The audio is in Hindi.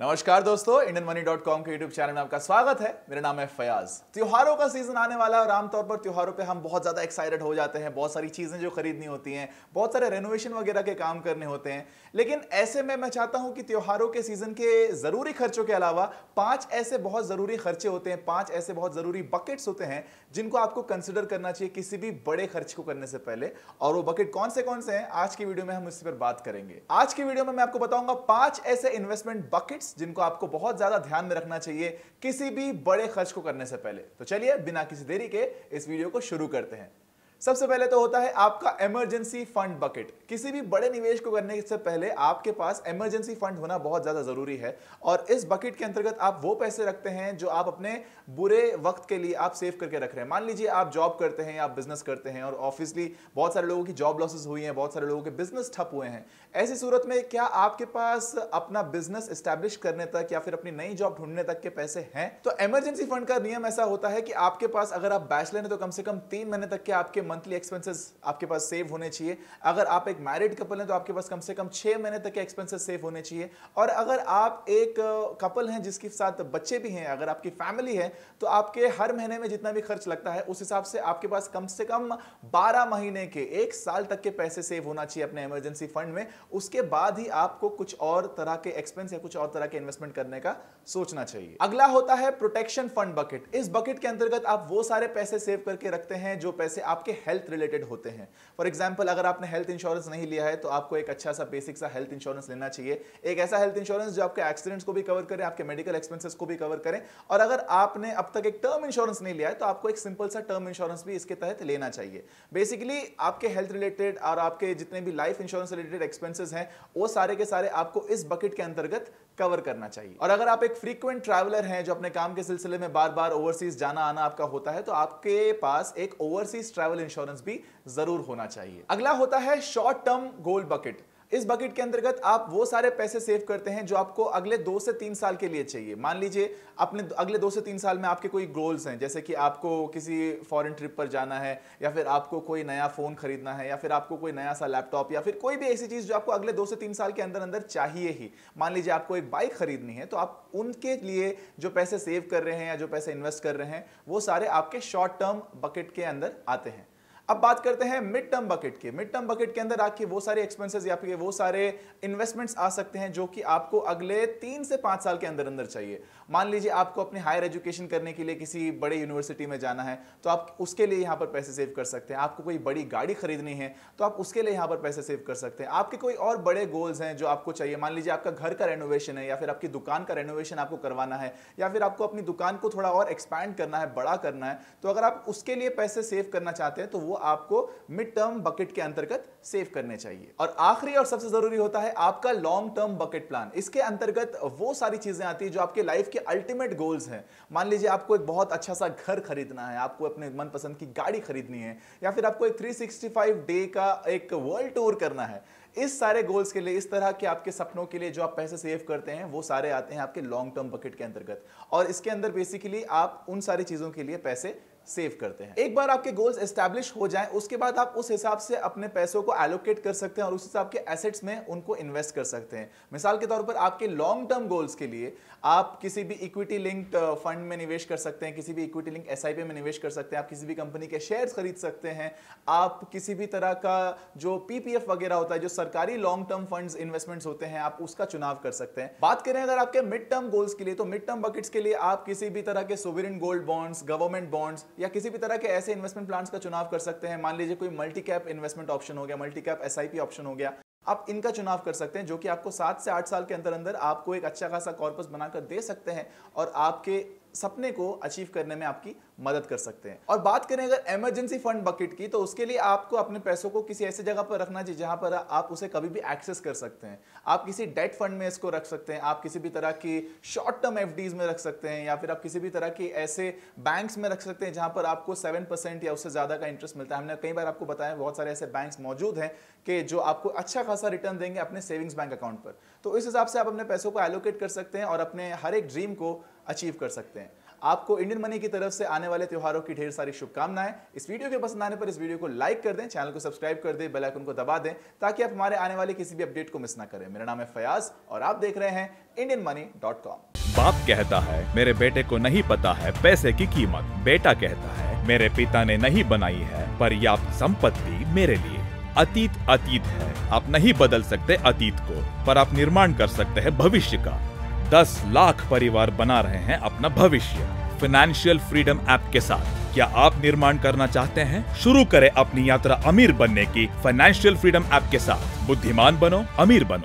नमस्कार दोस्तों इंडियन मनी डॉट कॉम के यूट्यूब चैनल में आपका स्वागत है मेरा नाम है फयाज त्योहारों का सीजन आने वाला है और आमतौर पर त्योहारों पे हम बहुत ज़्यादा एक्साइटेड हो जाते हैं बहुत सारी चीज़ें जो खरीदनी होती हैं बहुत सारे रेनोवेशन वगैरह के काम करने होते हैं लेकिन ऐसे में मैं चाहता हूँ कि त्योहारों के सीजन के ज़रूरी खर्चों के अलावा पांच ऐसे बहुत ज़रूरी खर्चे होते हैं पांच ऐसे बहुत ज़रूरी बकेट्स होते हैं जिनको आपको कंसिडर करना चाहिए किसी भी बड़े खर्च को करने से पहले और वो बकेट कौन से कौन से हैं आज की वीडियो में हम इस पर बात करेंगे आज की वीडियो में मैं आपको बताऊंगा पांच ऐसे इन्वेस्टमेंट बकेट पॉइंट्स जिनको आपको बहुत ज्यादा ध्यान में रखना चाहिए किसी भी बड़े खर्च को करने से पहले तो चलिए बिना किसी देरी के इस वीडियो को शुरू करते हैं सबसे पहले तो होता है आपका इमरजेंसी फंड बकेट किसी भी बड़े निवेश को करने से पहले आपके पास इमरजेंसी फंड होना बहुत ज़्यादा ज़रूरी है और इस बकेट के अंतर्गत आप वो पैसे रखते हैं जो आप अपने बुरे वक्त के लिए आप सेव करके रख रहे हैं मान लीजिए आप जॉब करते हैं आप बिजनेस करते हैं और ऑफिसली बहुत सारे लोगों की जॉब लॉसेस हुई हैं बहुत सारे लोगों के बिजनेस ठप हुए हैं ऐसी सूरत में क्या आपके पास अपना बिजनेस स्टैब्लिश करने तक या फिर अपनी नई जॉब ढूंढने तक के पैसे हैं तो इमरजेंसी फंड का नियम ऐसा होता है कि आपके पास अगर आप बैचलर हैं तो कम से कम तीन महीने तक के आपके मंथली एक्सपेंसेस आपके पास सेव होने चाहिए अगर आप एक मैरिड कपल हैं तो आपके पास कम से कम छः महीने तक के एक्सपेंसेस सेव होने चाहिए और अगर आप एक कपल हैं जिसके साथ बच्चे भी हैं अगर आपकी फैमिली है तो आपके हर महीने में जितना भी खर्च लगता है उस हिसाब से आपके पास कम से कम बारह महीने के एक साल तक के पैसे सेव होना चाहिए अपने इमरजेंसी फंड में उसके बाद ही आपको कुछ और तरह के एक्सपेंस या कुछ और तरह के इन्वेस्टमेंट करने का सोचना चाहिए अगला होता है प्रोटेक्शन फंड बकेट इस बकेट के अंतर्गत आप वो सारे पैसे सेव करके रखते हैं जो पैसे आपके हेल्थ रिलेटेड होते हैं फॉर एग्जाम्पल अगर आपने हेल्थ इंश्योरेंस नहीं लिया है तो आपको एक अच्छा सा बेसिक सा हेल्थ इंश्योरेंस लेना चाहिए एक ऐसा हेल्थ इंश्योरेंस जो आपके एक्सीडेंट्स को भी कवर करें आपके मेडिकल एक्सपेंसिस को भी कवर करें और अगर आपने अब तक एक टर्म इंश्योरेंस नहीं लिया है तो आपको एक सिंपल सा टर्म इंश्योरेंस भी इसके तहत लेना चाहिए बेसिकली आपके हेल्थ रिलेटेड और आपके जितने भी लाइफ इंश्योरेंस रिलेटेड एक्सपेंसिस हैं वो सारे के सारे आपको इस बकेट के अंतर्गत कवर करना चाहिए और अगर आप एक एक फ्रीक्वेंट ट्रैवलर हैं जो अपने काम के सिलसिले में बार बार ओवरसीज जाना आना आपका होता है तो आपके पास एक ओवरसीज ट्रैवल इंश्योरेंस भी जरूर होना चाहिए अगला होता है शॉर्ट टर्म गोल्ड बकेट इस बकेट के अंतर्गत आप वो सारे पैसे सेव करते हैं जो आपको अगले दो से तीन साल के लिए चाहिए मान लीजिए अपने अगले दो से तीन साल में आपके कोई गोल्स हैं जैसे कि आपको किसी फॉरेन ट्रिप पर जाना है या फिर आपको कोई नया फ़ोन खरीदना है या फिर आपको कोई नया सा लैपटॉप या फिर कोई भी ऐसी चीज़ जो आपको अगले दो से तीन साल के अंदर अंदर चाहिए ही मान लीजिए आपको एक बाइक खरीदनी है तो आप उनके लिए जो पैसे सेव कर रहे हैं या जो पैसे इन्वेस्ट कर रहे हैं वो सारे आपके शॉर्ट टर्म बकेट के अंदर आते हैं अब बात करते हैं मिड टर्म बकेट के मिड टर्म बकेट के अंदर आपके वो सारे एक्सपेंसेस या फिर वो सारे इन्वेस्टमेंट्स आ सकते हैं जो कि आपको अगले तीन से पांच साल के अंदर अंदर चाहिए मान लीजिए आपको अपने हायर एजुकेशन करने के लिए किसी बड़े यूनिवर्सिटी में जाना है तो आप उसके लिए यहां पर पैसे सेव कर सकते हैं आपको कोई बड़ी गाड़ी खरीदनी है तो आप उसके लिए यहां पर पैसे सेव कर सकते हैं आपके कोई और बड़े गोल्स हैं जो आपको चाहिए मान लीजिए आपका घर का रेनोवेशन है या फिर आपकी दुकान का रेनोवेशन आपको करवाना है या फिर आपको अपनी दुकान को थोड़ा और एक्सपैंड करना है बड़ा करना है तो अगर आप उसके लिए पैसे सेव करना चाहते हैं तो वो वो आपको मिड टर्म बकेट के अंतर्गत सेव करने चाहिए और आखिरी और सबसे जरूरी होता है आपका लॉन्ग टर्म बकेट प्लान इसके अंतर्गत वो सारी चीजें आती है जो आपके लाइफ के अल्टीमेट गोल्स हैं मान लीजिए आपको एक बहुत अच्छा सा घर खरीदना है आपको अपने मनपसंद की गाड़ी खरीदनी है या फिर आपको एक 365 डे का एक वर्ल्ड टूर करना है इस सारे गोल्स के लिए इस तरह के आपके सपनों के लिए जो आप पैसे सेव करते हैं वो सारे आते हैं आपके लॉन्ग टर्म बकेट के अंतर्गत और इसके अंदर बेसिकली आप उन सारी चीज़ों के लिए पैसे सेव करते हैं एक बार आपके गोल्स एस्टैब्लिश हो जाए उसके बाद आप उस हिसाब से अपने पैसों को एलोकेट कर सकते हैं और उस हिसाब के एसेट्स में उनको इन्वेस्ट कर सकते हैं मिसाल के तौर पर आपके लॉन्ग टर्म गोल्स के लिए आप किसी भी इक्विटी लिंक्ड फंड में निवेश कर सकते हैं किसी भी इक्विटी लिंक एस में निवेश कर सकते हैं आप किसी भी कंपनी के शेयर खरीद सकते हैं आप किसी भी तरह का जो पीपीएफ वगैरह होता है जो सरकारी लॉन्ग टर्म फंड इन्वेस्टमेंट होते हैं आप उसका चुनाव कर सकते हैं बात करें अगर आपके मिड टर्म गोल्स के लिए तो मिड टर्म बकेट्स के लिए आप किसी भी तरह के sovereign gold bonds government bonds या किसी भी तरह के ऐसे इन्वेस्टमेंट प्लान्स का चुनाव कर सकते हैं मान लीजिए कोई मल्टी कैप इन्वेस्टमेंट ऑप्शन हो गया मल्टी कैप एस ऑप्शन हो गया आप इनका चुनाव कर सकते हैं जो कि आपको सात से आठ साल के अंदर अंदर आपको एक अच्छा खासा कॉर्पस बनाकर दे सकते हैं और आपके सपने को अचीव करने में आपकी मदद कर सकते हैं और बात करें अगर इमरजेंसी फंड बकेट की तो उसके लिए आपको अपने पैसों को किसी ऐसे जगह पर रखना चाहिए जहां पर आप उसे कभी भी एक्सेस कर सकते हैं आप किसी डेट फंड में इसको रख सकते हैं आप किसी भी तरह की शॉर्ट टर्म एफ में रख सकते हैं या फिर आप किसी भी तरह के ऐसे बैंक में रख सकते हैं जहां पर आपको सेवन या उससे ज़्यादा का इंटरेस्ट मिलता है हमने कई बार आपको बताया बहुत सारे ऐसे बैंक मौजूद हैं कि जो आपको अच्छा खासा रिटर्न देंगे अपने सेविंग्स बैंक अकाउंट पर तो इस हिसाब से आप अपने पैसों को एलोकेट कर सकते हैं और अपने हर एक ड्रीम को अचीव कर सकते हैं आपको इंडियन मनी की तरफ से आने वाले त्योहारों की ढेर सारी शुभकामनाएं इस वीडियो के पसंद आने पर इस वीडियो को लाइक कर दें चैनल को सब्सक्राइब कर दें बेल आइकन को दबा दें ताकि आप हमारे आने वाले किसी भी अपडेट को मिस ना करें मेरा नाम है फयाज और आप देख रहे हैं इंडियन मनी डॉट कॉम बाप कहता है मेरे बेटे को नहीं पता है पैसे की कीमत बेटा कहता है मेरे पिता ने नहीं बनाई है पर्याप्त संपत्ति मेरे लिए अतीत अतीत है आप नहीं बदल सकते अतीत को पर आप निर्माण कर सकते हैं भविष्य का दस लाख परिवार बना रहे हैं अपना भविष्य फाइनेंशियल फ्रीडम ऐप के साथ क्या आप निर्माण करना चाहते हैं शुरू करें अपनी यात्रा अमीर बनने की फाइनेंशियल फ्रीडम ऐप के साथ बुद्धिमान बनो अमीर बनो